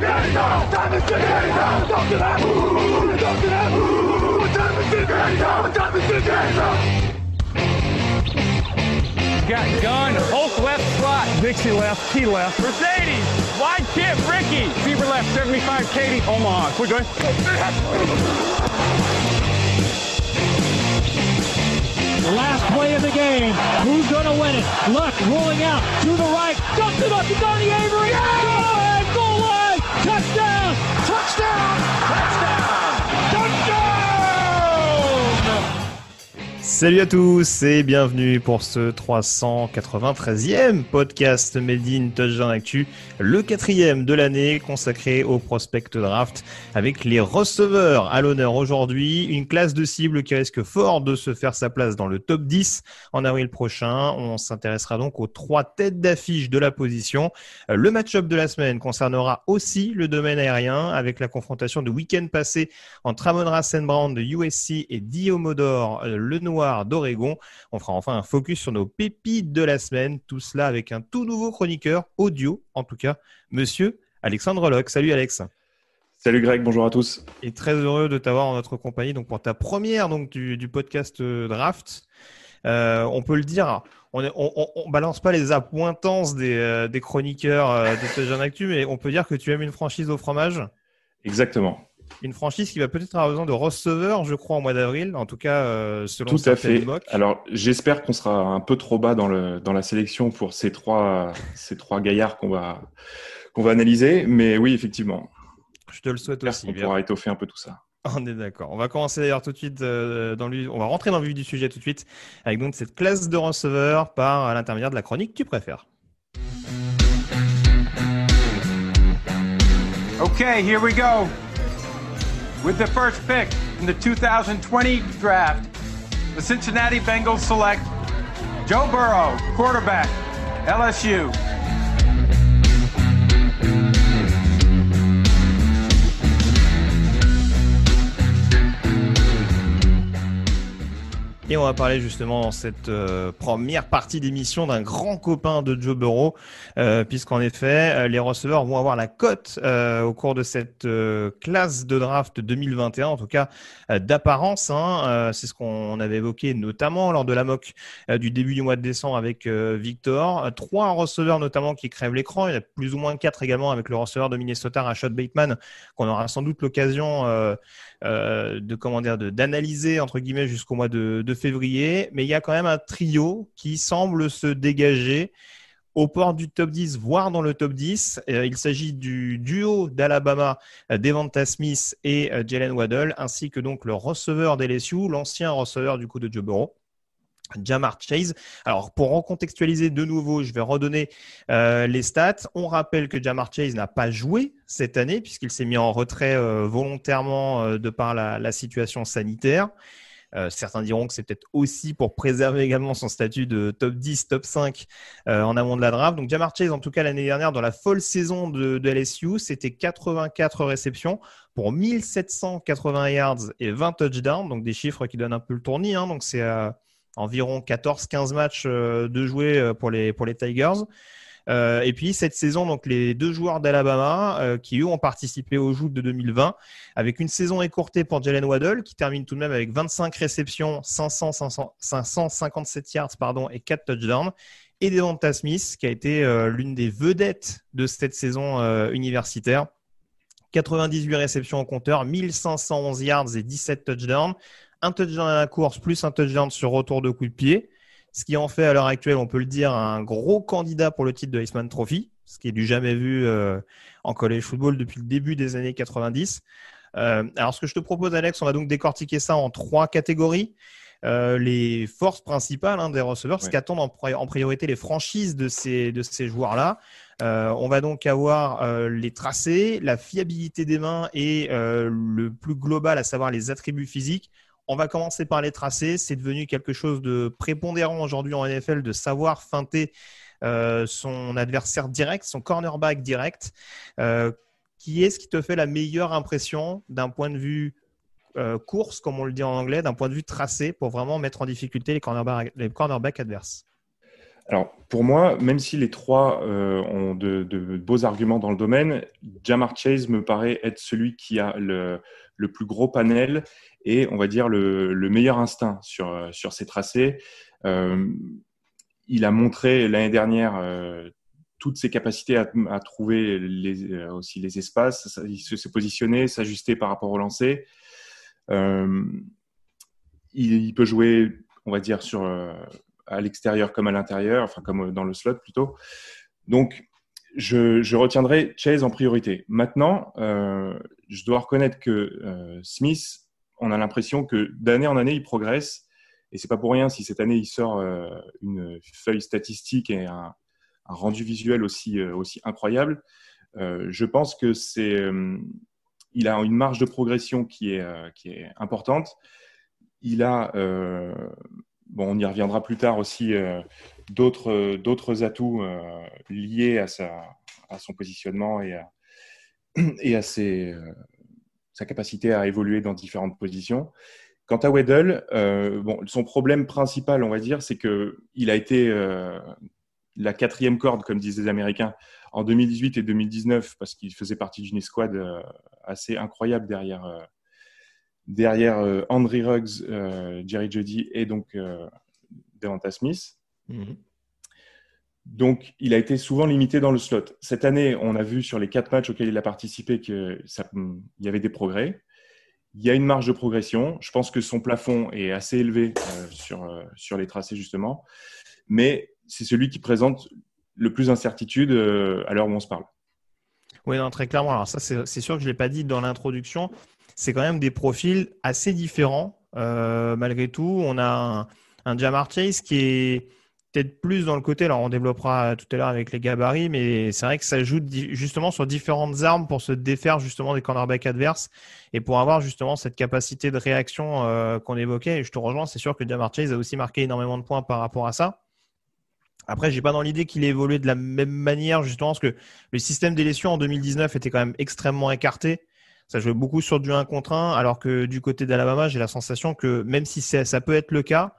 Got gun, Hulk left slot. Dixie left, Key left. Mercedes, wide chip, Ricky. Beaver left, 75, Katie, Omaha. We're good. last play of the game. Who's going to win it? Luck rolling out to the right. Dumps it up to Donnie Avery. Yeah! Salut à tous et bienvenue pour ce 393e podcast Made in Touchdown Actu, le quatrième de l'année consacré au prospect draft avec les receveurs à l'honneur aujourd'hui, une classe de cible qui risque fort de se faire sa place dans le top 10 en avril prochain. On s'intéressera donc aux trois têtes d'affiche de la position. Le match-up de la semaine concernera aussi le domaine aérien avec la confrontation du week-end passé entre Amon Rassenbrand de USC et Diomodor euh, Lenoir d'Oregon. On fera enfin un focus sur nos pépites de la semaine, tout cela avec un tout nouveau chroniqueur audio, en tout cas, monsieur Alexandre Locke. Salut Alex. Salut Greg, bonjour à tous. Et très heureux de t'avoir en notre compagnie donc pour ta première donc du, podcast euh, Draft. Euh, on peut le dire, on, ne balance pas les appointances des, euh, chroniqueurs de ce genre mais on peut dire que tu aimes une franchise au fromage. Exactement une franchise qui va peut-être avoir besoin de receveurs, je crois, en mois d'avril, en tout cas euh, selon Tout à fait. Alors j'espère qu'on sera un peu trop bas dans, le, dans la sélection pour ces trois, ces trois gaillards qu'on va, qu'on va analyser, mais oui, effectivement. Je te le souhaite aussi. On pourra étoffer un peu tout ça. On est d'accord. On va commencer d'ailleurs tout de suite euh, dans le, on va rentrer dans le vif du sujet tout de suite avec donc cette classe de receveurs par l'intermédiaire de la chronique tu préfères. Ok, here we go. With the first pick in the 2020 draft, the Cincinnati Bengals select Joe Burrow, quarterback, LSU. Et on va parler justement dans cette euh, première partie d'émission d'un grand copain de Joe Burrow, euh, puisqu'en effet, euh, les receveurs vont avoir la cote au cours de cette classe de draft 2021, en tout cas d'apparence. Hein, c'est ce qu'on avait évoqué notamment lors de la moque du début du mois de décembre avec Victor. Trois receveurs notamment qui crèvent l'écran. Il y en a plus ou moins quatre également avec le receveur de Minnesota, Rashad Bateman, qu'on aura sans doute l'occasion euh, de comment dire, d'analyser entre guillemets jusqu'au mois de, de, février. Mais il y a quand même un trio qui semble se dégager au port du top 10, voire dans le top 10. Euh, il s'agit du duo d'Alabama, euh, Devonta Smith et Jalen Waddell, ainsi que donc le receveur d'LSU, l'ancien receveur du coup de Joe Burrow. Jamar Chase. Alors, pour recontextualiser de nouveau, je vais redonner euh, les stats. On rappelle que Jamar Chase n'a pas joué cette année puisqu'il s'est mis en retrait euh, volontairement euh, de par la, situation sanitaire. certains diront que c'est peut-être aussi pour préserver également son statut de top 10, top 5 en amont de la draft. Donc Jamar Chase, en tout cas l'année dernière, dans la folle saison de, de LSU, c'était 84 réceptions pour 1780 yards et 20 touchdowns. Donc des chiffres qui donnent un peu le tournis. Hein. donc c'est environ 14-15 matchs euh, de jouer euh, pour les, Tigers. Euh, et puis cette saison, donc les deux joueurs d'Alabama qui ont participé au joutes de 2020, avec une saison écourtée pour Jalen Waddell qui termine tout de même avec 25 réceptions, 500, 557 yards pardon, et 4 touchdowns, et Devonta Smith qui a été l'une des vedettes de cette saison universitaire. 98 réceptions au compteur, 1511 yards et 17 touchdowns un touchdown à la course plus un touchdown sur retour de coup de pied. Ce qui en fait à l'heure actuelle, on peut le dire, un gros candidat pour le titre de Iceman Trophy, ce qui est du jamais vu euh, en college football depuis le début des années 90. Euh, alors ce que je te propose, Alex, on va donc décortiquer ça en trois catégories. Euh, les forces principales hein, des receveurs, ce qu'attendent en, priorité les franchises de ces, de ces joueurs-là. on va donc avoir les tracés, la fiabilité des mains et le plus global, à savoir les attributs physiques on va commencer par les tracés. C'est devenu quelque chose de prépondérant aujourd'hui en NFL de savoir feinter euh, son adversaire direct, son cornerback direct. Euh, qui est-ce qui te fait la meilleure impression d'un point de vue euh, course, comme on le dit en anglais, d'un point de vue tracé, pour vraiment mettre en difficulté les les cornerbacks adverses alors, pour moi, même si les trois euh, ont de, beaux arguments dans le domaine, Jamar Chase me paraît être celui qui a le, plus gros panel et, on va dire, le, meilleur instinct sur, euh, sur ses tracés. Euh, il a montré l'année dernière toutes ses capacités à, trouver les, aussi les espaces, il s'est positionné, s'ajuster par rapport au lancer. Il, il, peut jouer, on va dire, sur à l'extérieur comme à l'intérieur, enfin comme euh, dans le slot plutôt. Donc, je, retiendrai Chase en priorité. Maintenant, euh, je dois reconnaître que euh, Smith, on a l'impression que d'année en année, il progresse. Et c'est pas pour rien si cette année, il sort une feuille statistique et un, un rendu visuel aussi, aussi incroyable. je pense que c'est, il a une marge de progression qui est, qui est importante. Il a on y reviendra plus tard aussi, euh, euh, d'autres atouts euh, liés à, sa, à son positionnement et à, et à sa capacité à évoluer dans différentes positions. Quant à Weddle, bon, son problème principal, on va dire, c'est qu'il a été la quatrième corde, comme disent les Américains, en 2018 et 2019, parce qu'il faisait partie d'une escouade assez incroyable derrière, Derrière Andre euh, Ruggs, euh, Jerry Jody et donc euh, Devonta Smith. Mhm. Donc, il a été souvent limité dans le slot. Cette année, on a vu sur les quatre matchs auxquels il a participé qu'il hmm, y avait des progrès. Il y a une marge de progression. Je pense que son plafond est assez élevé sur, sur les tracés, justement. Mais c'est celui qui présente le plus d'incertitude à l'heure où on se parle. Oui, très clairement. Alors ça, c'est sûr que je ne l'ai pas dit dans l'introduction, c'est quand même des profils assez différents. Euh, malgré tout, on a un, un Jamar Chase qui est peut-être plus dans le côté, alors on développera tout à l'heure avec les gabarits, mais c'est vrai que ça joue justement sur différentes armes pour se défaire justement des cornerbacks adverses et pour avoir justement cette capacité de réaction euh, qu'on évoquait. Et je te rejoins, c'est sûr que Jamar Chase a aussi marqué énormément de points par rapport à ça. Après, j'ai pas dans l'idée qu'il ait évolué de la même manière, justement, parce que le système d'élection en 2019 était quand même extrêmement écarté. Ça jouait beaucoup sur du 1 contre 1, alors que du côté d'Alabama, j'ai la sensation que même si ça peut être le cas,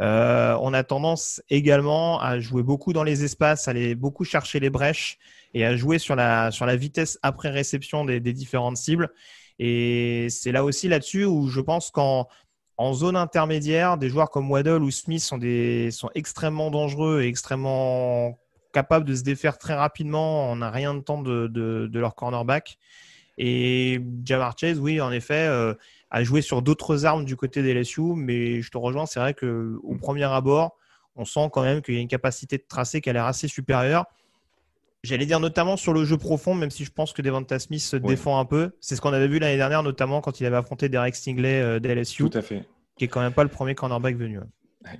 euh, on a tendance également à jouer beaucoup dans les espaces, à aller beaucoup chercher les brèches et à jouer sur la, sur la vitesse après réception des, différentes cibles. Et c'est là aussi là-dessus où je pense qu'en en zone intermédiaire, des joueurs comme Waddle ou Smith sont, des, sont extrêmement dangereux et extrêmement capables de se défaire très rapidement On n'a rien de temps de, de, de leur cornerback. Et Jamar Chase, oui, en effet, euh, a joué sur d'autres armes du côté des LSU, mais je te rejoins, c'est vrai qu'au premier abord, on sent quand même qu'il y a une capacité de tracé qui a l'air assez supérieure. J'allais dire notamment sur le jeu profond, même si je pense que Devonta Smith se défend un peu. C'est ce qu'on avait vu l'année dernière, notamment quand il avait affronté Derek Stingley euh, LSU, Tout à fait. Qui est quand même pas le premier cornerback venu. Hein.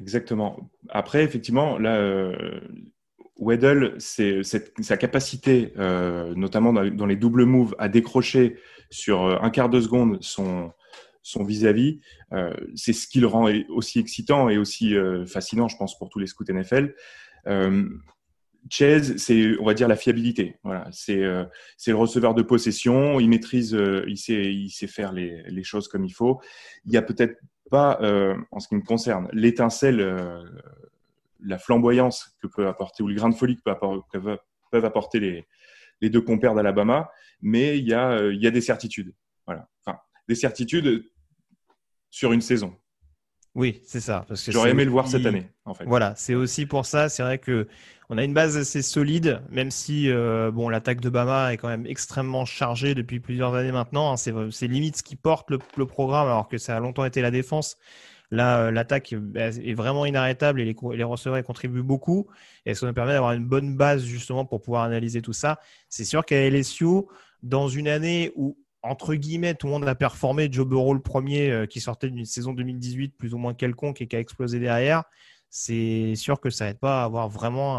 Exactement. Après, effectivement, là, euh, Weddle, c'est sa capacité, euh, notamment dans, les doubles moves, à décrocher sur euh, un quart de seconde son son vis-à-vis, euh, c'est ce qui le rend aussi excitant et aussi fascinant, je pense, pour tous les scouts NFL. Chase, c'est on va dire la fiabilité. Voilà, c'est le receveur de possession. Il maîtrise, il sait il sait faire les, choses comme il faut. Il y a peut-être pas, en ce qui me concerne, l'étincelle la flamboyance que peut apporter ou le grain de folie que, peuvent apporter les, deux compères d'Alabama, mais il y, a, euh, des certitudes. Voilà. des certitudes sur une saison. Oui, c'est ça. Parce que J'aurais aimé le voir cette année, en fait. Voilà, c'est aussi pour ça. C'est vrai que on a une base assez solide, même si euh, bon, l'attaque de Bama est quand même extrêmement chargée depuis plusieurs années maintenant. Hein. C'est, limite ce qui porte le programme, alors que ça a longtemps été la défense. Là, euh, l'attaque bah, est vraiment inarrêtable et les, receveurs contribuent beaucoup. Et ça nous permet d'avoir une bonne base justement pour pouvoir analyser tout ça. C'est sûr qu'à LSU, dans une année où, entre guillemets, tout le monde a performé, Joe Burrow le premier euh, qui sortait d'une saison 2018 plus ou moins quelconque et qui a explosé derrière, c'est sûr que ça n'aide pas à avoir vraiment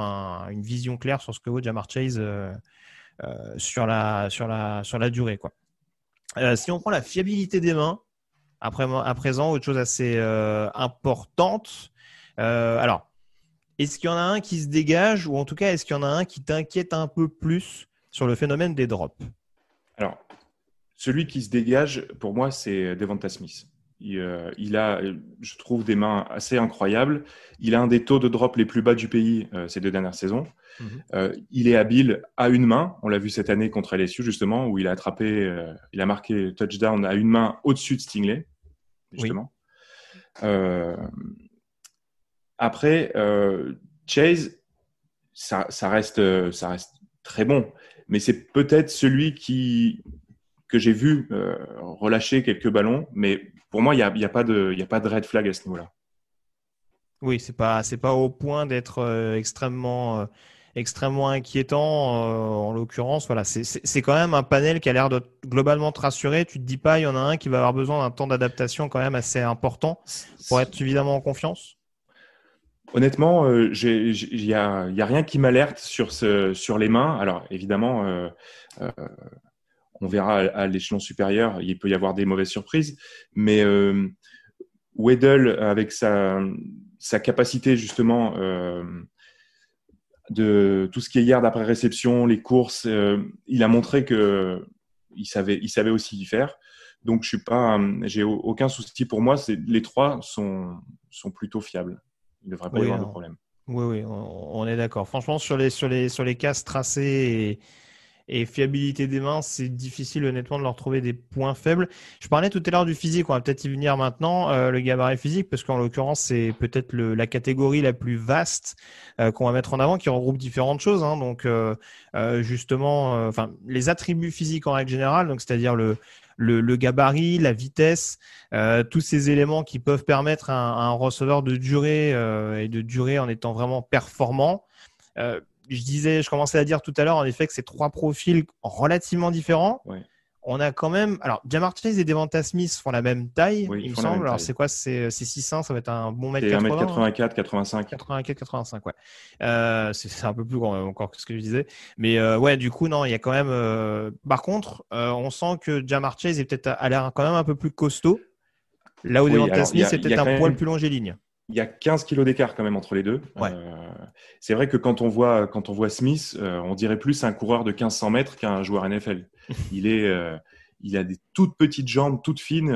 une vision claire sur ce que vaut Jamar Chase euh, sur, la, durée. si on prend la fiabilité des mains, après, à présent, autre chose assez euh, importante. Euh, alors, est-ce qu'il y en a un qui se dégage ou en tout cas, est-ce qu'il y en a un qui t'inquiète un peu plus sur le phénomène des drops Alors, celui qui se dégage, pour moi, c'est Devonta Smith. Euh, il, a, je trouve, des mains assez incroyables. Il a un des taux de drop les plus bas du pays ces deux dernières saisons. Mhm. il est habile à une main. On l'a vu cette année contre LSU, justement, où il a attrapé, il a marqué touchdown à une main au-dessus de Stingley justement. Euh, après, euh, Chase, ça, reste, euh, ça reste très bon, mais c'est peut-être celui qui, que j'ai vu relâcher quelques ballons, mais pour moi, il n'y a, pas de, a pas de red flag à ce niveau-là. Oui, c'est pas, pas au point d'être extrêmement extrêmement inquiétant euh, en l'occurrence. Voilà, c'est quand même un panel qui a l'air de globalement te rassurer. Tu te dis pas, il y en a un qui va avoir besoin d'un temps d'adaptation quand même assez important pour être évidemment en confiance. Honnêtement, euh, il n'y a, a, rien qui m'alerte sur, ce, sur les mains. Alors évidemment, euh, on verra à, l'échelon supérieur, il peut y avoir des mauvaises surprises, mais Weddle, avec sa, sa capacité justement de tout ce qui est hier d'après réception, les courses. Euh, il a montré que il savait, il savait aussi y faire. Donc je suis pas, euh, j'ai aucun souci pour moi. C'est les trois sont sont plutôt fiables. Il ne devrait pas y avoir de problème. Oui, oui, on, est d'accord. Franchement, sur les sur les sur les cases tracées et et fiabilité des mains, c'est difficile honnêtement de leur trouver des points faibles. Je parlais tout à l'heure du physique, on va peut-être y venir maintenant, euh, le gabarit physique, parce qu'en l'occurrence, c'est peut-être la catégorie la plus vaste euh, qu'on va mettre en avant, qui regroupe différentes choses. Hein, donc, euh, euh justement, enfin, les attributs physiques en règle générale, donc c'est-à-dire le, le, gabarit, la vitesse, tous ces éléments qui peuvent permettre à un, un receveur de durer et de durer en étant vraiment performant. Euh, je disais, je commençais à dire tout à l'heure, en effet, que ces trois profils relativement différents. On a quand même. Alors, Jamar Chase et Devonta Smith font la même taille, il me semble. Alors, c'est quoi C'est 600. Euh, ça va être un bon mètre 84, 85. 84, 85, ouais. Euh, c'est un peu plus grand euh, encore que ce que je disais. Mais ouais, du coup, non, il y a quand même. Par contre, on sent que Jamar Chase est peut-être à l'air quand même un peu plus costaud. Là où oui, Devonta Smith, c'est peut-être un poil plus long et ligne il y a 15 kilos d'écart quand même entre les deux. Euh, c'est vrai que quand on voit, quand on voit Smith, euh, on dirait plus un coureur de 1500 mètres qu'un joueur NFL. il, est, euh, il a des toutes petites jambes, toutes fines.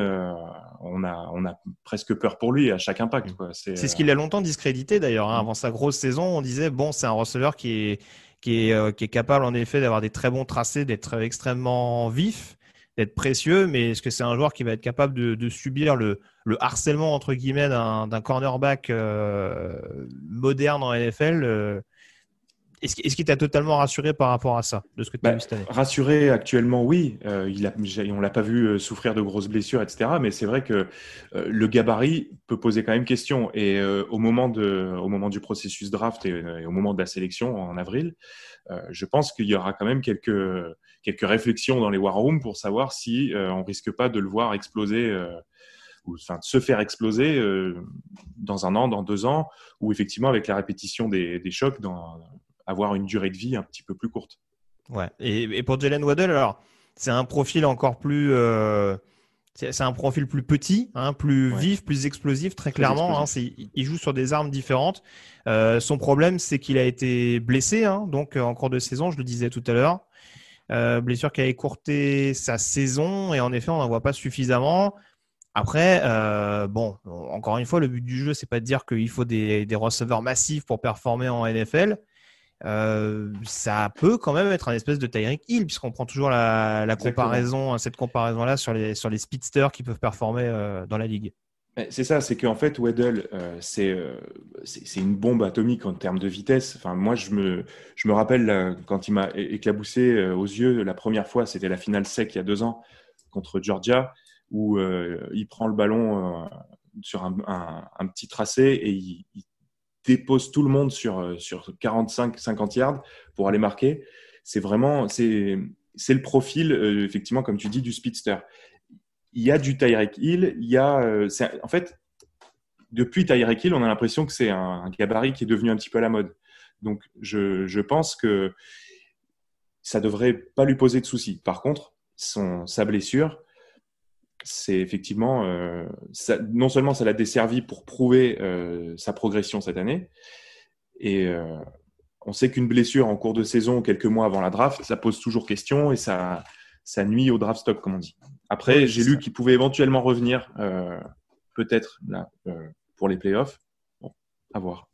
on, a, on a presque peur pour lui à chaque impact. Mm. C'est ce qu'il a longtemps discrédité d'ailleurs. Hein. Mm. Avant sa grosse saison, on disait bon, c'est un receveur qui est, qui est, qui est capable en effet d'avoir des très bons tracés, d'être extrêmement vif d'être précieux, mais est-ce que c'est un joueur qui va être capable de, subir le, le, harcèlement entre guillemets d'un cornerback euh, moderne en NFL euh, Est-ce qu'il t'a totalement rassuré par rapport à ça, de ce que tu as bah, vu cette année Rassuré actuellement, oui. On euh, il on l'a pas vu souffrir de grosses blessures, etc. Mais c'est vrai que le gabarit peut poser quand même question. Et au, moment de, au moment du processus draft et, au moment de la sélection en avril, je pense qu'il y aura quand même quelques quelques réflexions dans les war rooms pour savoir si euh, on risque pas de le voir exploser euh, ou enfin, de se faire exploser euh, dans un an, dans deux ans, ou effectivement avec la répétition des, chocs, dans, avoir une durée de vie un petit peu plus courte. Ouais. Et, pour Jalen Waddell, alors c'est un profil encore plus, c'est un profil plus petit, hein, plus vif, plus explosif, très, clairement. Hein. il joue sur des armes différentes. son problème, c'est qu'il a été blessé, hein, donc en cours de saison, je le disais tout à l'heure. Euh, blessure qui a écourté sa saison et en effet, on n'en voit pas suffisamment. Après, euh, bon, encore une fois, le but du jeu, c'est pas de dire qu'il faut des, des, receveurs massifs pour performer en NFL. Euh, ça peut quand même être un espèce de Tyreek Hill, puisqu'on prend toujours la, la comparaison, cette comparaison-là sur les, sur les speedsters qui peuvent performer dans la ligue. C'est ça, c'est qu'en fait, Weddle, euh, euh, c'est une bombe atomique en termes de vitesse. Enfin, moi, je me, rappelle quand il m'a éclaboussé euh, aux yeux la première fois, c'était la finale sec il y a deux ans contre Georgia, où il prend le ballon sur un, petit tracé et il, dépose tout le monde sur, sur 45-50 yards pour aller marquer. C'est vraiment, c'est le profil, effectivement, comme tu dis, du speedster il y a du Tyreek Hill, il y a, euh, en fait, depuis Tyreek Hill, on a l'impression que c'est un, gabarit qui est devenu un petit peu à la mode. Donc, je, pense que ça devrait pas lui poser de soucis. Par contre, son, sa blessure, c'est effectivement, euh, non seulement ça l'a desservi pour prouver euh, sa progression cette année, et on sait qu'une blessure en cours de saison, quelques mois avant la draft, ça pose toujours question et ça, ça nuit au draft stock, comme on dit. Après, j'ai lu qu'il pouvait éventuellement revenir, euh, peut-être là, euh, pour les playoffs. Bon, à voir.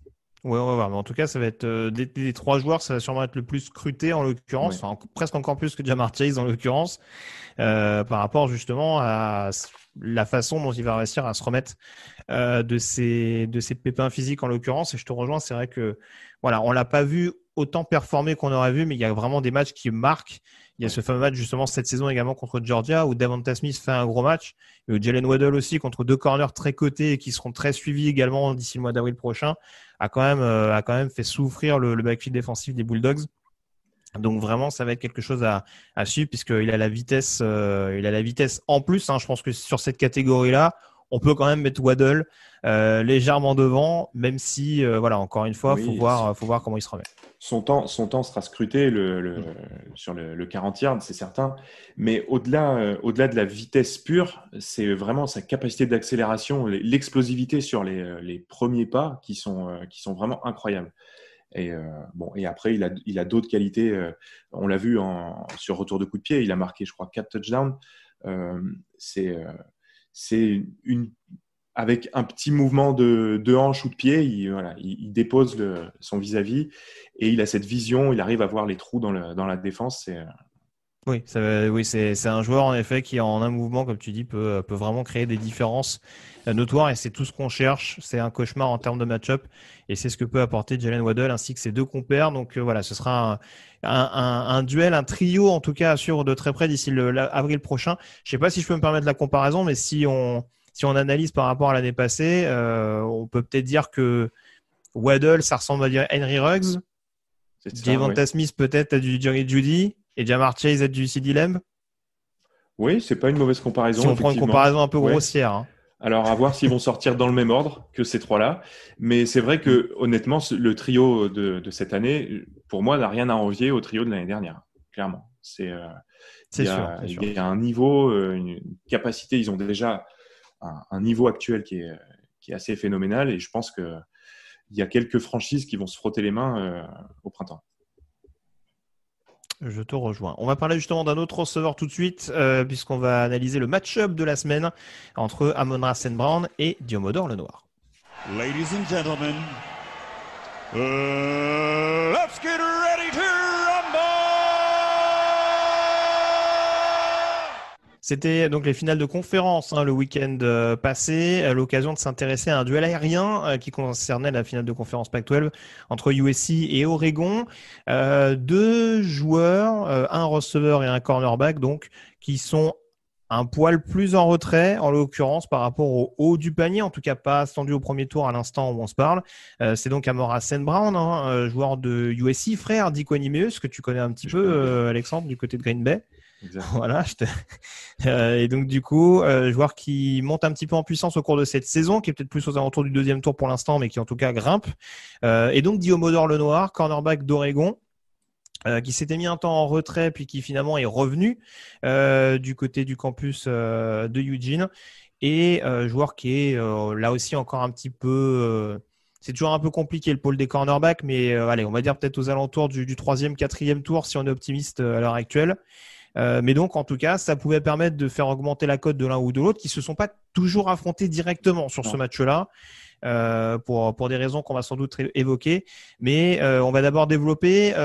Ouais, on va voir. Mais en tout cas, ça va être euh, des trois joueurs, ça va sûrement être le plus scruté en l'occurrence, presque encore plus que Jamar Chase en l'occurrence, par rapport justement à la façon dont il va réussir à se remettre de ses de ses pépins physiques en l'occurrence. Et je te rejoins, c'est vrai que voilà, on l'a pas vu autant performé qu'on aurait vu, mais il y a vraiment des matchs qui marquent. Il y a ce fameux match justement cette saison également contre Georgia où Devonta Smith fait un gros match. Et Jalen Waddell aussi contre deux corners très cotés et qui seront très suivis également d'ici le mois d'avril prochain a quand même, euh, a quand même fait souffrir le, backfield défensif des Bulldogs. Donc vraiment, ça va être quelque chose à, à suivre puisqu'il a la vitesse, euh, il a la vitesse en plus. Hein. je pense que sur cette catégorie-là, on peut quand même mettre Waddle euh, légèrement devant, même si, euh, voilà, encore une fois, il faut, voir, faut voir comment il se remet. Son temps, son temps sera scruté mm. sur le, 40 yards, c'est certain. Mais euh, au-delà de la vitesse pure, c'est vraiment sa capacité d'accélération, l'explosivité sur les, premiers pas qui sont, qui sont vraiment incroyables. Et, bon, et après, il a, il a d'autres qualités. on l'a vu sur retour de coup de pied. Il a marqué, je crois, quatre touchdowns. c'est c'est une avec un petit mouvement de, de hanche ou de pied, il, voilà, il, dépose le, son vis-à-vis et il a cette vision, il arrive à voir les trous dans, le, dans la défense. Oui, ça, oui c'est un joueur en effet qui en un mouvement, comme tu dis, peut, peut vraiment créer des différences euh, notoires et c'est tout ce qu'on cherche. C'est un cauchemar en termes de match-up et c'est ce que peut apporter Jalen Waddell ainsi que ses deux compères. Donc euh, voilà, ce sera un, un, un, duel, un trio en tout cas à de très près d'ici avril prochain. Je sais pas si je peux me permettre la comparaison, mais si on, si on analyse par rapport à l'année passée, euh, on peut peut-être dire que Waddell, ça ressemble à Henry Ruggs. Javante Smith peut-être à du Jerry Judy et Jamar ils du CD Lamb Oui, c'est pas une mauvaise comparaison. Si on prend une comparaison un peu grossière. Hein. Alors, à voir s'ils vont sortir dans le même ordre que ces trois-là. Mais c'est vrai que, honnêtement, le trio de, cette année, pour moi, n'a rien à envier au trio de l'année dernière, clairement. C'est euh, sûr. il, y a un niveau, euh, une capacité. Ils ont déjà un, niveau actuel qui est, est assez phénoménal. Et je pense qu'il y a quelques franchises qui vont se frotter les mains euh, au printemps. Je te rejoins. On va parler justement d'un autre receveur tout de suite, euh, puisqu'on va analyser le match-up de la semaine entre Amon Rassen et Diomodor Lenoir. Ladies and gentlemen, euh, C'était donc les finales de conférence hein, le week-end euh, passé, euh, l'occasion de s'intéresser à un duel aérien euh, qui concernait la finale de conférence Pac-12 entre USC et Oregon. deux joueurs, un receveur et un cornerback, donc qui sont un poil plus en retrait, en l'occurrence par rapport au haut du panier, en tout cas pas attendu au premier tour à l'instant où on se parle. c'est donc Amora Sen Brown, hein, joueur de USC, frère d'Iquanimeus, que tu connais un petit peu, Alexandre, du côté de Green Bay. voilà. Je euh, et donc du coup, joueur qui monte un petit peu en puissance au cours de cette saison, qui est peut-être plus aux alentours du deuxième tour pour l'instant, mais qui en tout cas grimpe. Euh, et donc Diomodor Lenoir, cornerback d'Oregon. Euh, qui s'était mis un temps en retrait, puis qui finalement est revenu du côté du campus de Eugene. Et joueur qui est là aussi encore un petit peu. c'est toujours un peu compliqué le pôle des cornerbacks, mais allez, on va dire peut-être aux alentours du, troisième quatrième tour si on est optimiste à l'heure actuelle. Euh, mais donc, en tout cas, ça pouvait permettre de faire augmenter la cote de l'un ou de l'autre, qui se sont pas toujours affrontés directement sur ce match-là. Euh, pour, pour des raisons qu'on va sans doute évoquer. Mais euh, on va d'abord développer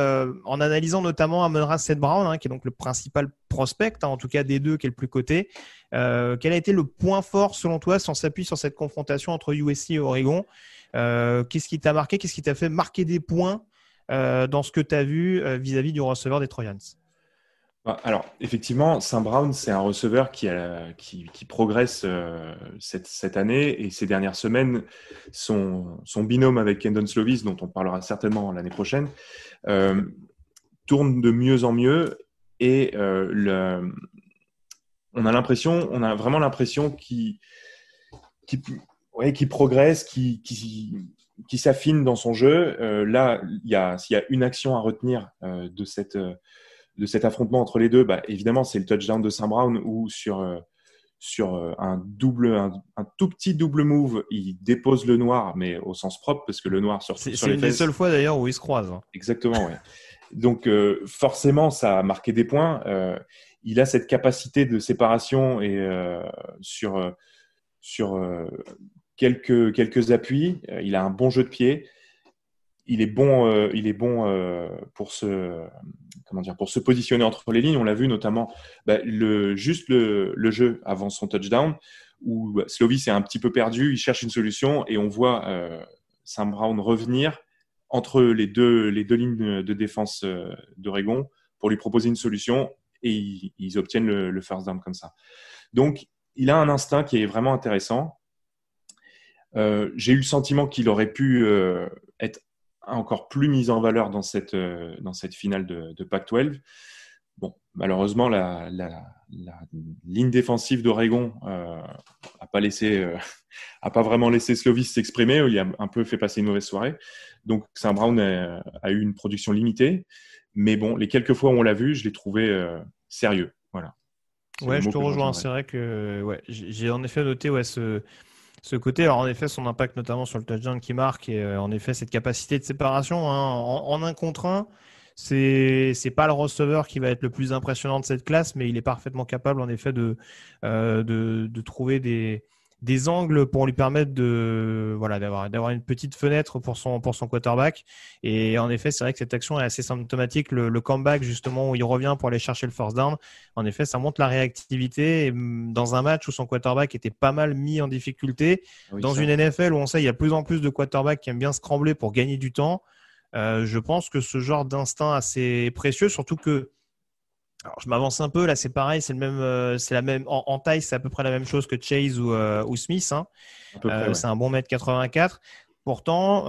en analysant notamment Amonra Seth Brown, hein, qui est donc le principal prospect, hein, en tout cas des deux qui est le plus coté. quel a été le point fort selon toi si on s'appuie sur cette confrontation entre USC et Oregon Qu'est-ce qui t'a marqué Qu'est-ce qui t'a fait marquer des points dans ce que tu as vu vis-à-vis -vis du receveur des Trojans bah, alors, effectivement, Saint Brown, c'est un receveur qui, qui, progresse euh, cette, cette, année et ces dernières semaines, son, son binôme avec Kendon Slovis, dont on parlera certainement l'année prochaine, euh, tourne de mieux en mieux et euh, le, on a l'impression, on a vraiment l'impression qu'il qu ouais, progresse, qu'il qui s'affine dans son jeu. là, il y s'il y a une action à retenir de cette de cet affrontement entre les deux, bah, évidemment, c'est le touchdown de Sam Brown où sur, euh, sur euh, un double, un, tout petit double move, il dépose le noir, mais au sens propre, parce que le noir sur, sur les C'est une seule fois d'ailleurs où ils se croisent. Hein. Exactement, oui. Donc euh, forcément, ça a marqué des points. il a cette capacité de séparation et sur sur quelques quelques appuis. il a un bon jeu de pied. Il est bon, il est bon pour ce comment dire, pour se positionner entre les lignes. On l'a vu notamment bah, le, juste le, le, jeu avant son touchdown où bah, Slovis est un petit peu perdu, il cherche une solution et on voit euh, Sam Brown revenir entre les deux, les deux lignes de défense de euh, d'Oregon pour lui proposer une solution et ils, obtiennent le, first down comme ça. Donc, il a un instinct qui est vraiment intéressant. Euh, j'ai eu le sentiment qu'il aurait pu être Hein, encore plus mise en valeur dans cette, euh, dans cette finale de, de Pac-12. Bon, malheureusement, la, ligne défensive d'Oregon n'a euh, pas laissé, euh, a pas vraiment laissé Slovis s'exprimer. Il a un peu fait passer une mauvaise soirée. Donc, Saint Brown a, eu une production limitée. Mais bon, les quelques fois où on l'a vu, je l'ai trouvé sérieux. Voilà. Ouais, je te rejoins. C'est vrai que ouais, j'ai en effet noté ouais, ce, ce côté, alors en effet, son impact notamment sur le touchdown qui marque et euh, en effet cette capacité de séparation hein, en, un contre un, c'est c'est pas le receveur qui va être le plus impressionnant de cette classe, mais il est parfaitement capable en effet de, euh, de, trouver des des angles pour lui permettre de voilà d'avoir d'avoir une petite fenêtre pour son pour son quarterback. Et en effet, c'est vrai que cette action est assez symptomatique. Le, comeback justement où il revient pour aller chercher le force down. En effet, ça montre la réactivité mm, dans un match où son quarterback était pas mal mis en difficulté. Ah dans une NFL où on sait il y a de plus en plus de quarterbacks qui aiment bien scrambler pour gagner du temps. Euh, je pense que ce genre d'instinct assez précieux, surtout que alors, je m'avance un peu, là c'est pareil, c'est le même, euh, c'est la même en, taille, c'est à peu près la même chose que Chase ou, euh, Smith. Hein. Euh, c'est un bon mètre 84. Pourtant,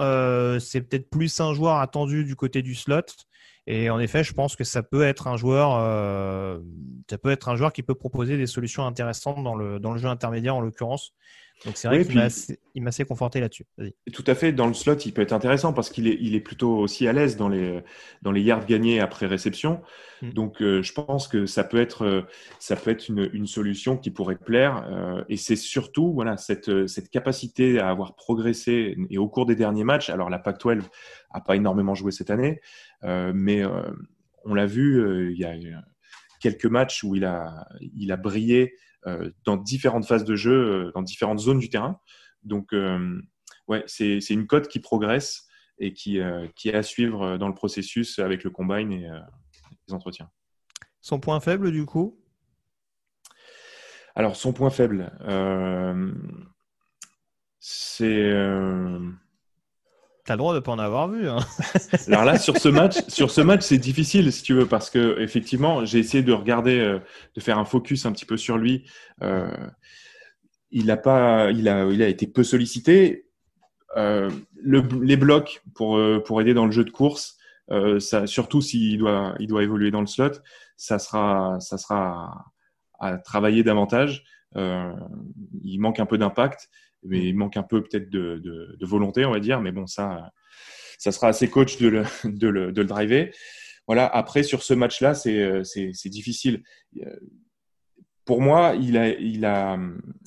c'est peut-être plus un joueur attendu du côté du slot. Et en effet, je pense que ça peut être un joueur, ça peut être un joueur qui peut proposer des solutions intéressantes dans le dans le jeu intermédiaire en l'occurrence. Donc c'est vrai qu'il m'a assez, conforté là-dessus. Tout à fait. Dans le slot, il peut être intéressant parce qu'il est, il est plutôt aussi à l'aise dans les, dans les yards gagnés après réception. Hmm. Donc euh, je pense que ça peut être, euh, ça peut être une, solution qui pourrait plaire. Euh, et c'est surtout voilà, cette, cette capacité à avoir progressé et au cours des derniers matchs. Alors la PAC-12 n'a pas énormément joué cette année, mais on l'a vu, il y a quelques matchs où il a, il a brillé euh, dans différentes phases de jeu, euh, dans différentes zones du terrain. Donc, euh, ouais, c'est une cote qui progresse et qui, qui est à suivre dans le processus avec le combine et les entretiens. Son point faible, du coup Alors, son point faible, c'est T'as le droit de pas en avoir vu. Hein. Alors là, sur ce match, sur ce match, c'est difficile si tu veux parce que effectivement, j'ai essayé de regarder, euh, de faire un focus un petit peu sur lui. Euh, il a pas, il a, il a été peu sollicité. Euh, les blocs pour pour aider dans le jeu de course, ça, surtout s'il doit, il doit évoluer dans le slot, ça sera, ça sera à travailler davantage. il manque un peu d'impact mais il manque un peu peut-être de, volonté, on va dire. Mais bon, ça, ça sera assez coach de le, de le, de le driver. Voilà. Après, sur ce match-là, c'est, euh, c'est, difficile. Euh, pour moi, il a, il a,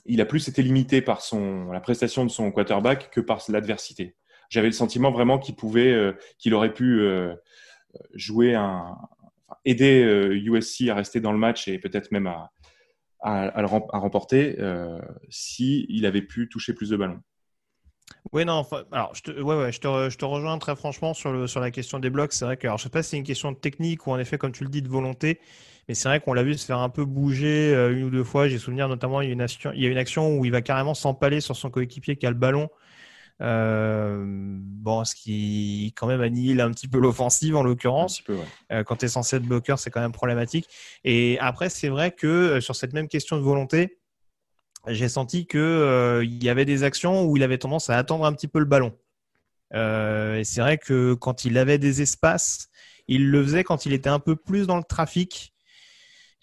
il a plus été limité par son, la prestation de son quarterback que par l'adversité. J'avais le sentiment vraiment qu'il pouvait, euh, qu'il aurait pu jouer un, aider USC à rester dans le match et peut-être même à, à, à, remporter s'il euh, si avait pu toucher plus de ballons. Oui, non, alors je te, ouais, ouais, je, te, rejoins très franchement sur, le, sur la question des blocs. C'est vrai que, alors, je sais pas si c'est une question de technique ou en effet, comme tu le dis, de volonté, mais c'est vrai qu'on l'a vu se faire un peu bouger euh, une ou deux fois. J'ai souvenir notamment, il y, a une action, il y a une action où il va carrément s'empaler sur son coéquipier qui a le ballon euh, bon, ce qui quand même annihile un petit peu l'offensive en l'occurrence. Ouais. Euh, quand tu es censé être bloqueur, c'est quand même problématique. Et après, c'est vrai que euh, sur cette même question de volonté, j'ai senti qu'il euh, y avait des actions où il avait tendance à attendre un petit peu le ballon. Euh, et c'est vrai que quand il avait des espaces, il le faisait quand il était un peu plus dans le trafic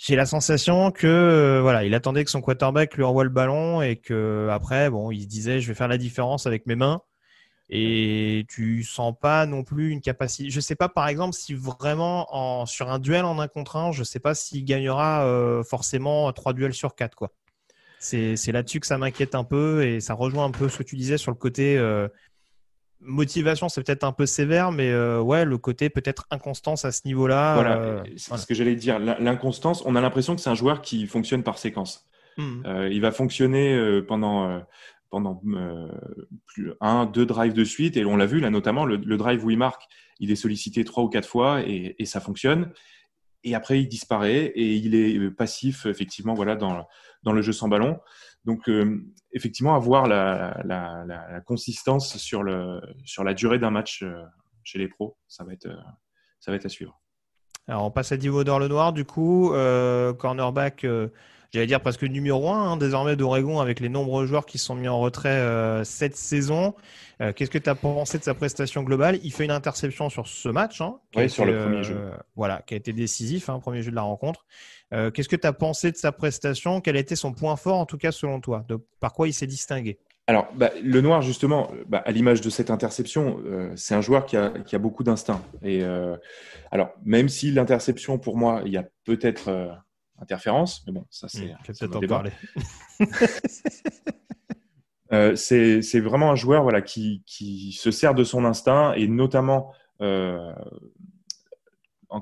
j'ai la sensation que euh, voilà, il attendait que son quarterback lui envoie le ballon et que après, bon, il se disait, je vais faire la différence avec mes mains. Et tu sens pas non plus une capacité. Je sais pas, par exemple, si vraiment en, sur un duel en un contre un, je sais pas s'il gagnera euh, forcément trois duels sur quatre, quoi. C'est là-dessus que ça m'inquiète un peu et ça rejoint un peu ce que tu disais sur le côté. Euh, motivation, c'est peut-être un peu sévère, mais euh, ouais, le côté peut-être inconstance à ce niveau-là. Voilà, euh, c'est ce que j'allais dire. L'inconstance, on a l'impression que c'est un joueur qui fonctionne par séquence. Hmm. Euh, il va fonctionner pendant pendant plus un, deux drives de suite, et on l'a vu là, notamment le, drive où il marque, il est sollicité trois ou quatre fois et, ça fonctionne. Et après, il disparaît et il est passif effectivement, voilà, dans dans le jeu sans ballon. Donc, euh, effectivement, avoir la, consistance sur, la durée d'un match euh, chez les pros, euh, ça va être, à suivre. Alors, on passe à Divo Dor-le-Noir, du coup, cornerback j'allais dire que numéro un hein, désormais d'Oregon avec les nombreux joueurs qui sont mis en retrait euh, cette saison. Euh, qu'est-ce que tu as pensé de sa prestation globale Il fait une interception sur ce match. Hein, oui, sur le premier euh, jeu. Voilà, qui a été décisif, hein, premier jeu de la rencontre. Qu'est-ce que tu as pensé de sa prestation Quel a été son point fort, en tout cas selon toi Par quoi il s'est distingué alors, bah, le noir, justement, bah, à l'image de cette interception, c'est un joueur qui a, beaucoup d'instinct. Et alors, même si l'interception, pour moi, il y a peut-être interférence, mais bon, ça c'est. Hmm, un peut débat. Euh, c'est vraiment un joueur voilà, qui, se sert de son instinct et notamment euh,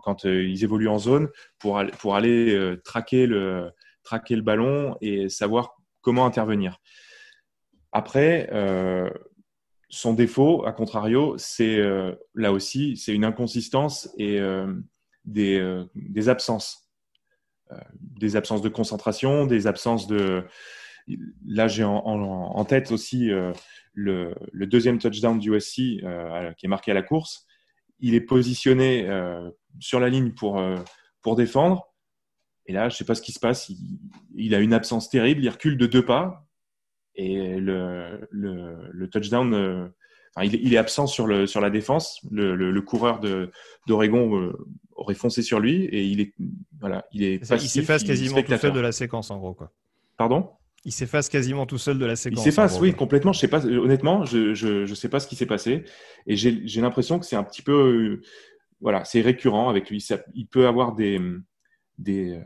quand euh, ils évoluent en zone pour aller, pour aller traquer, le, traquer le ballon et savoir comment intervenir. Après, son défaut, à contrario, c'est là aussi, c'est une inconsistance et des, des, absences des absences de concentration, des absences de. Là, j'ai en, tête aussi euh, le, deuxième touchdown du USC euh, qui est marqué à la course. Il est positionné euh, sur la ligne pour, pour défendre. Et là, je ne sais pas ce qui se passe. Il, a une absence terrible. Il recule de deux pas. Et le, touchdown. Enfin, il, est absent sur, le, sur la défense. Le, coureur d'Oregon aurait foncé sur lui et il est il est, s'efface quasiment tout seul de la séquence en gros quoi. Pardon il s'efface quasiment tout seul de la séquence. Il s'efface, oui, complètement. Je sais pas, euh, honnêtement, je, ne sais pas ce qui s'est passé. Et j'ai l'impression que c'est un petit peu, euh, voilà, c'est récurrent avec lui. il peut avoir des, des, euh,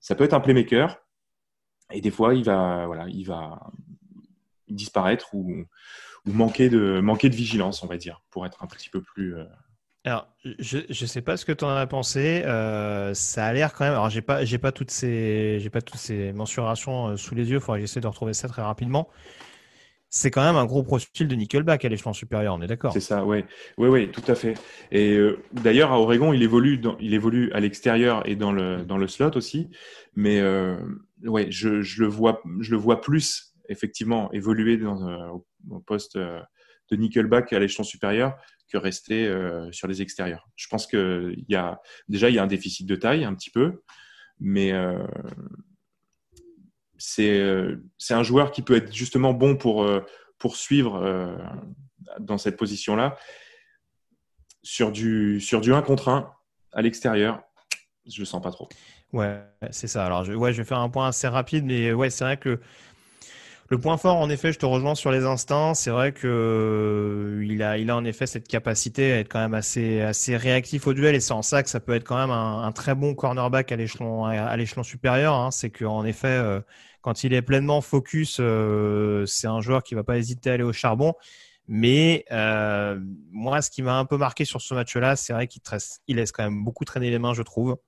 ça peut être un playmaker. Et des fois, il va, voilà, il va disparaître ou, manquer de, manquer de vigilance, on va dire, pour être un petit peu plus, alors, je ne sais pas ce que tu en as pensé. Euh, ça a l'air quand même. Alors, j'ai pas pas toutes ces j'ai pas toutes ces mensurations euh, sous les yeux. Il faudrait que j'essaie de retrouver ça très rapidement. C'est quand même un gros profil de Nickelback à l'échelon supérieur. On est d'accord. C'est ça, oui, oui, oui, tout à fait. Et euh, d'ailleurs, à Oregon, il évolue dans, il évolue à l'extérieur et dans le dans le slot aussi. Mais ouais, je, le vois je le vois plus effectivement évoluer dans, au poste de Nickelback à l'échelon supérieur que rester euh, sur les extérieurs. Je pense que y a, déjà, il y a un déficit de taille un petit peu, mais euh, euh, c'est un joueur qui peut être justement bon pour poursuivre dans cette position-là. Sur du, sur du 1 contre 1, à l'extérieur, je le sens pas trop. Ouais, c'est ça. Alors, je, ouais, je vais faire un point assez rapide, mais ouais, c'est vrai que le point fort, en effet, je te rejoins sur les instincts. C'est vrai qu'il euh, a, il a en effet cette capacité à être quand même assez, réactif au duel. Et c'est en ça que ça peut être quand même un, très bon cornerback à l'échelon, supérieur. Hein. C'est qu'en effet, euh, quand il est pleinement focus, euh, c'est un joueur qui ne va pas hésiter à aller au charbon. Mais moi, ce qui m'a un peu marqué sur ce match-là, c'est vrai qu'il laisse quand même beaucoup traîner les mains, je trouve.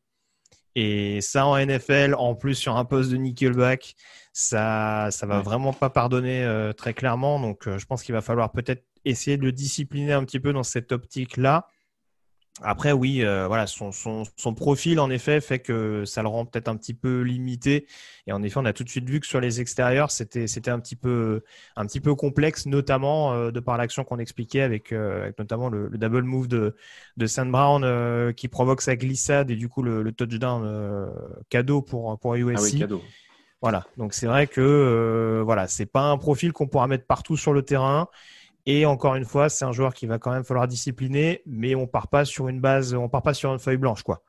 Et ça en NFL, en plus sur un poste de nickelback, ça ça va vraiment pas pardonner euh, très clairement. Donc euh, je pense qu'il va falloir peut-être essayer de le discipliner un petit peu dans cette optique-là. Après, oui, euh, voilà, son, son, son, profil, en effet, fait que ça le rend peut-être un petit peu limité. Et en effet, on a tout de suite vu que sur les extérieurs, c'était, c'était un, petit peu, un petit peu complexe, notamment euh, de par l'action qu'on expliquait avec, euh, avec notamment le, le, double move de, de Brown qui provoque sa glissade et du coup le, le touchdown cadeau pour, pour USC. Ah oui, cadeau. Voilà, donc c'est vrai que voilà, c'est pas un profil qu'on pourra mettre partout sur le terrain. Et encore une fois, c'est un joueur qui va quand même falloir discipliner, mais on part pas sur une base, on part pas sur une feuille blanche, quoi.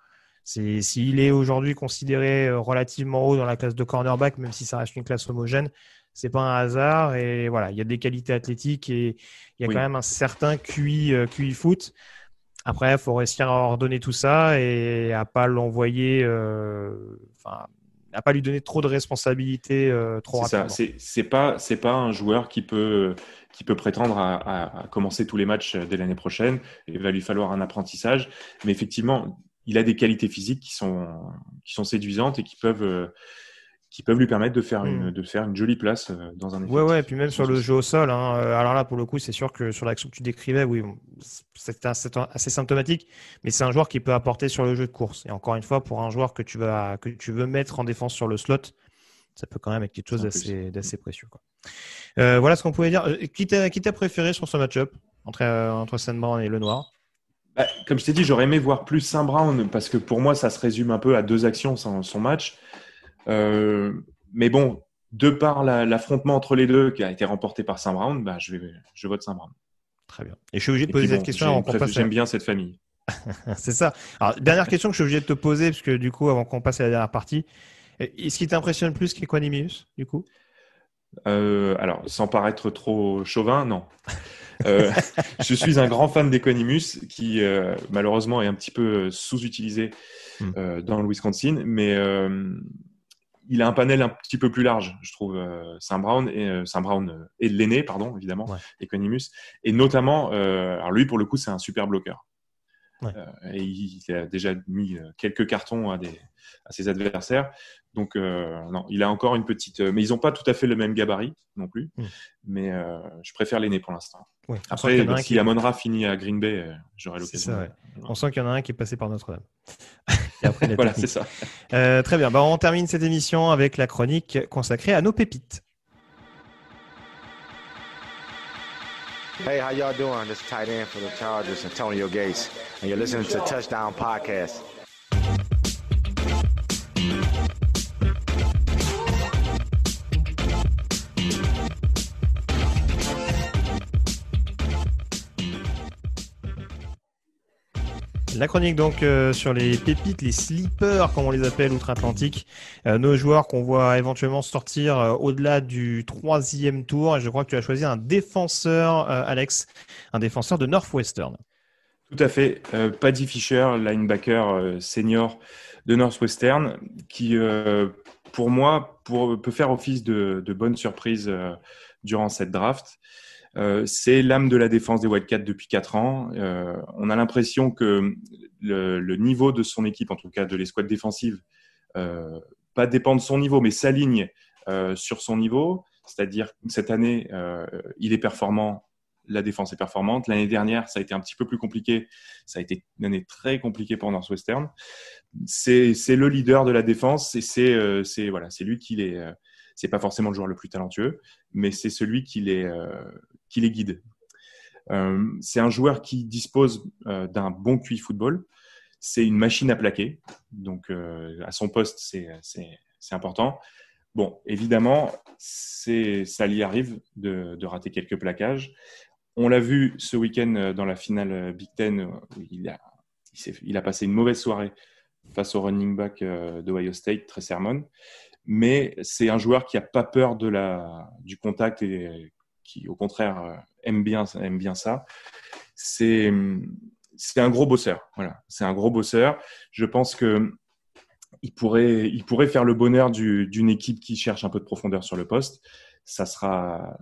C'est s'il est aujourd'hui considéré euh, relativement haut dans la classe de cornerback, même si ça reste une classe homogène, c'est pas un hasard. Et voilà, il y a des qualités athlétiques et il y a quand même un certain QI, euh, foot. Après, il faut réussir à ordonner tout ça et à pas l'envoyer, euh, à pas lui donner trop de responsabilités trop rapidement. C'est pas c'est pas un joueur qui peut qui peut prétendre à, commencer tous les matchs euh, dès l'année prochaine. Il va lui falloir un apprentissage. Mais effectivement, il a des qualités physiques qui sont, qui sont séduisantes et qui peuvent, euh, qui peuvent lui permettre de faire, hmm. une, de faire une jolie place euh, dans un équipe. Ouais, ouais, et puis même sur le jeu au sol. Hein. alors là, pour le coup, c'est sûr que sur l'action que tu décrivais, oui, c'est assez symptomatique, mais c'est un joueur qui peut apporter sur le jeu de course. Et encore une fois, pour un joueur que tu, vas, que tu veux mettre en défense sur le slot, ça peut quand même être quelque chose d'assez précieux. Euh, voilà ce qu'on pouvait dire. Euh, qui t'a préféré sur ce match-up entre, euh, Saint Brown et Lenoir bah, Comme je t'ai dit, j'aurais aimé voir plus Saint Brown parce que pour moi, ça se résume un peu à deux actions son, son match. mais bon, de par l'affrontement entre les deux qui a été remporté par Saint Brown, bah, je, vote Saint Brown. Très bien. Et je suis obligé de poser cette question J'aime bien cette famille. c'est ça. Alors, dernière question que je suis obligé de te poser, parce que du coup, avant qu'on passe à la dernière partie, et ce qui t'impressionne plus qu'Equanimus, du coup euh, alors, sans paraître trop chauvin, non. Euh, je suis un grand fan d'Equanimus qui, euh, malheureusement, est un petit peu sous-utilisé hmm. dans le Wisconsin, mais il a un panel un petit peu plus large, je trouve, Saint Brown et Saint Brown et l'aîné, pardon, évidemment, ouais. Equanimus, et notamment, alors lui pour le coup, c'est un super bloqueur. Euh, et il a déjà mis euh, quelques cartons à, ses adversaires. Donc, euh, non, il a encore une petite. Mais ils n'ont pas tout à fait le même gabarit non plus. Hmm. Mais je préfère l'aîné pour l'instant. Après, si la Amonra finit à Green Bay, j'aurai l'occasion. On sent qu'il y en a un qui est passé par Notre-Dame. voilà, c'est ça. très bien. Bah, on termine cette émission avec la chronique consacrée à nos pépites. Hey, how y'all doing? This is tight end for the Chargers, Antonio Gates, and you're listening to Touchdown Podcast. La chronique donc euh, sur les pépites, les sleepers comme on les appelle outre-Atlantique, euh, nos joueurs qu'on voit éventuellement sortir euh, au-delà du troisième tour. Et je crois que tu as choisi un défenseur, Alex, un défenseur de Northwestern. Tout à fait. Paddy Fisher, linebacker senior de Northwestern, qui pour moi peut faire office de bonne surprise durant cette draft. Euh, c'est l'âme de la défense des Wildcats depuis quatre ans. Euh, on a l'impression que le, niveau de son équipe, en tout cas de l'escouade défensive, euh, pas dépend de son niveau, mais s'aligne sur son niveau. C'est-à-dire cette année, il est performant la défense est performante. L'année dernière, ça a été un petit peu plus compliqué. Ça a été une année très compliquée pour Northwestern. C'est le leader de la défense et c'est voilà, c'est lui qui est c'est pas forcément le joueur le plus talentueux, mais c'est celui qui est qui les guide. Euh, c'est un joueur qui dispose euh, d'un bon QI football. C'est une machine à plaquer. Donc, euh, à son poste, c'est important. Bon, évidemment, ça lui arrive de, rater quelques plaquages. On l'a vu ce week-end dans la finale Big Ten. il, a, il, a passé une mauvaise soirée face au running back de d'Ohio State, Trey Sermon. Mais c'est un joueur qui n'a pas peur de la, du contact et qui au contraire euh, aime bien, aime bien ça. C'est c'est un gros bosseur. Voilà, c'est un gros bosseur. Je pense que il pourrait, il pourrait faire le bonheur d'une équipe qui cherche un peu de profondeur sur le poste. Ça sera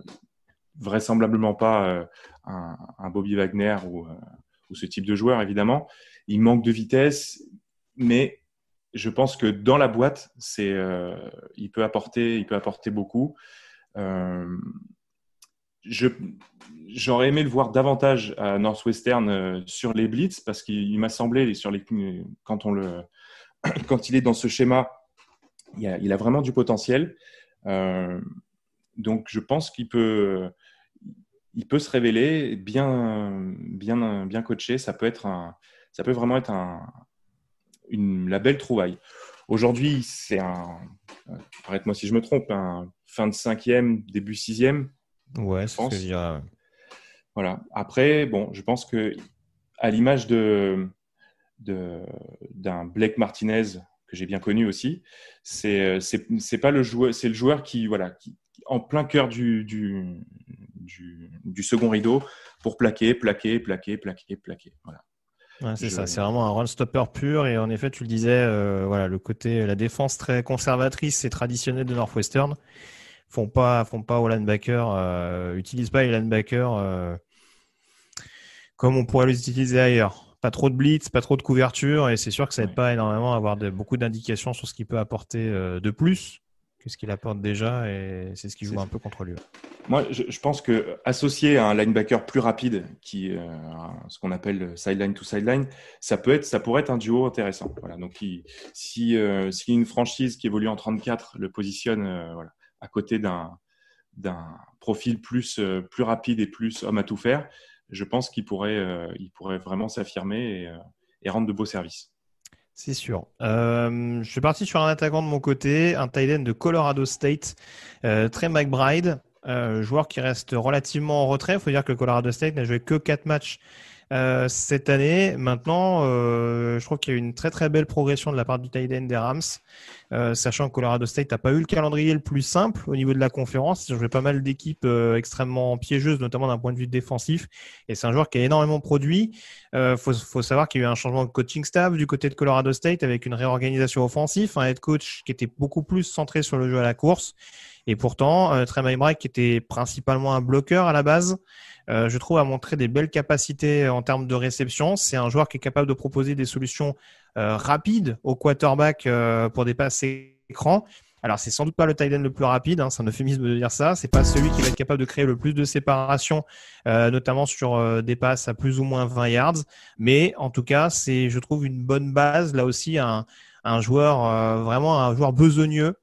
vraisemblablement pas euh, un, Bobby Wagner ou, euh, ou, ce type de joueur, évidemment. Il manque de vitesse, mais je pense que dans la boîte, c'est, il peut apporter, il peut apporter beaucoup. Euh, j'aurais aimé le voir davantage à Northwestern euh, sur les blitz parce qu'il m'a semblé sur les quand on le quand il est dans ce schéma, il a, vraiment du potentiel. Euh, donc je pense qu'il peut il peut se révéler bien bien bien coaché. Ça peut être ça peut vraiment être un, une, la belle trouvaille. Aujourd'hui, c'est un, arrête-moi si je me trompe, fin de cinquième, début sixième. Ouais, je dirais. Voilà. Après, bon, je pense que à l'image de d'un Blake Martinez que j'ai bien connu aussi, c'est euh, c'est pas le joueur, c'est le joueur qui voilà en plein cœur du du, second rideau pour plaquer, plaquer, plaquer, plaquer, plaquer. c'est ça, c'est vraiment un run stopper pur et en effet tu le disais, euh, voilà le côté la défense très conservatrice et traditionnelle de Northwestern font pas, font pas aux linebacker, euh, pas les linebackers euh, comme on pourrait les utiliser ailleurs. Pas trop de blitz, pas trop de couverture, et c'est sûr que ça n'aide pas énormément à avoir de, beaucoup d'indications sur ce qu'il peut apporter euh, de plus que ce qu'il apporte déjà, et c'est ce qui joue un peu contre lui. Moi, je, pense que un linebacker plus rapide, qui euh, ce qu'on appelle sideline to sideline, ça peut être, ça pourrait être un duo intéressant. Voilà. Donc, si, si une franchise qui évolue en 34 le positionne, voilà à côté d'un profil euh, plus, rapide et plus homme à tout faire, je pense qu'il pourrait, euh, vraiment s'affirmer euh, et, rendre de beaux services. C'est sûr. je suis parti sur un attaquant de mon côté, un tight de Colorado State, très McBride, joueur qui reste relativement en retrait. Il faut dire que Colorado State n'a joué que 4 matchs euh, cette année, maintenant, euh, je trouve qu'il y a eu une très très belle progression de la part du tight des Rams, euh, sachant que Colorado State n'a pas eu le calendrier le plus simple au niveau de la conférence. Ils ont joué pas mal d'équipes euh, extrêmement piégeuses, notamment d'un point de vue défensif. Et c'est un joueur qui a énormément produit. Il euh, faut, faut, savoir qu'il y a eu un changement de coaching staff du côté de Colorado State avec une réorganisation offensive, un head coach qui était beaucoup plus centré sur le jeu à la course. Et pourtant, euh, Tremaine qui était principalement un bloqueur à la base, euh, je trouve a montré des belles capacités en termes de réception. C'est un joueur qui est capable de proposer des solutions euh, rapides au quarterback euh, pour dépasser passes écran. Alors, c'est sans doute pas le tight end le plus rapide, hein, c'est un euphémisme de dire ça. C'est pas celui qui va être capable de créer le plus de séparation, notamment sur des passes à plus ou moins 20 yards. Mais en tout cas, c'est, je trouve, une bonne base. Là aussi, un, un joueur vraiment un joueur besogneux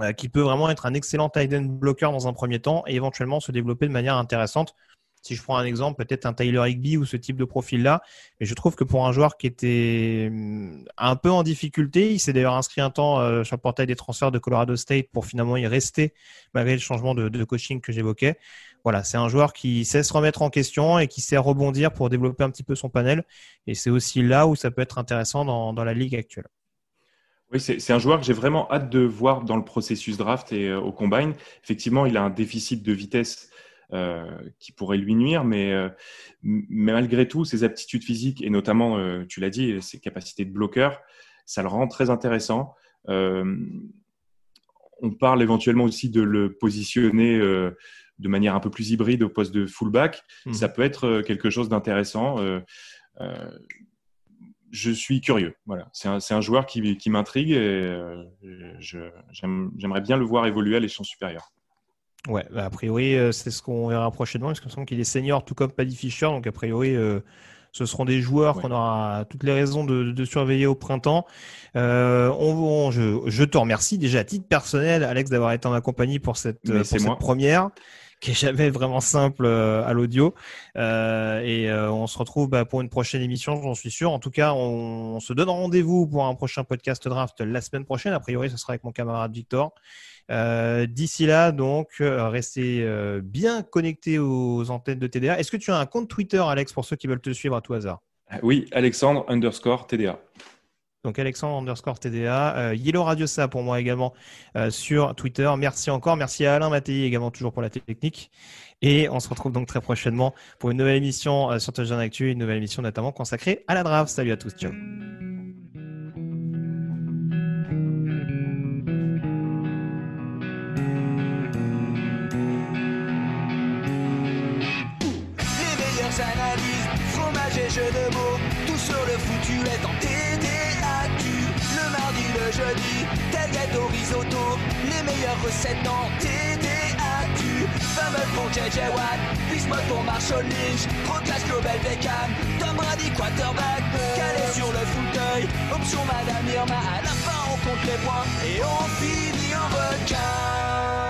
euh, qui peut vraiment être un excellent tight end blocker dans un premier temps et éventuellement se développer de manière intéressante. Si je prends un exemple, peut-être un Tyler Higby ou ce type de profil-là. Mais je trouve que pour un joueur qui était hum, un peu en difficulté, il s'est d'ailleurs inscrit un temps euh, sur le portail des transferts de Colorado State pour finalement y rester malgré le changement de, coaching que j'évoquais. Voilà, c'est un joueur qui sait se remettre en question et qui sait rebondir pour développer un petit peu son panel. Et c'est aussi là où ça peut être intéressant dans la ligue actuelle. Oui, c'est un joueur que j'ai vraiment hâte de voir dans le processus draft et euh, au combine. Effectivement, il a un déficit de vitesse euh, qui pourrait lui nuire, euh, mais, malgré tout, ses aptitudes physiques et notamment, tu l'as dit, ses capacités de bloqueur, ça le rend très intéressant. on parle éventuellement aussi de le positionner de manière un peu plus hybride au poste de fullback. Mmh. Ça peut être quelque chose d'intéressant je suis curieux. Voilà, c'est un, joueur qui, m'intrigue et euh, j'aimerais bien le voir évoluer à l'échelon supérieur. Ouais, bah, a priori, euh, c'est ce qu'on verra prochainement, parce qu'il me semble qu'il est senior, tout comme Paddy Fisher. Donc, a priori, euh, ce seront des joueurs qu'on aura toutes les raisons de, surveiller au printemps. je, te remercie déjà à titre personnel, Alex, d'avoir été en ma compagnie pour cette, pour cette première. qui n'est jamais vraiment simple euh, à l'audio. Euh, et euh, on se retrouve bah, pour une prochaine émission, j'en suis sûr. En tout cas, on, se donne rendez-vous pour un prochain podcast draft la semaine prochaine. A priori, ce sera avec mon camarade Victor. D'ici là, donc, restez bien connectés aux antennes de TDA. Est-ce que tu as un compte Twitter, Alex, pour ceux qui veulent te suivre à tout hasard Oui, Alexandre underscore TDA. Donc Alexandre underscore TDA, euh, Radio ça pour moi également euh, sur Twitter. Merci encore, merci à Alain Mattei également toujours pour la technique. Et on se retrouve donc très prochainement pour une nouvelle émission euh, sur Touchdown Actu, une nouvelle émission notamment consacrée à la draft. Salut à tous, ciao. et jeux de mots, tout sur le foutu est en les meilleures recettes en TDAQ. Fameux pour JJ Watt, Bismuth pour Marshall Lynch, Proclash Global Beckham, Tom Brady Quarterback, calé sur le fauteuil, option Madame Irma, à la fin on compte les points et on finit en requin.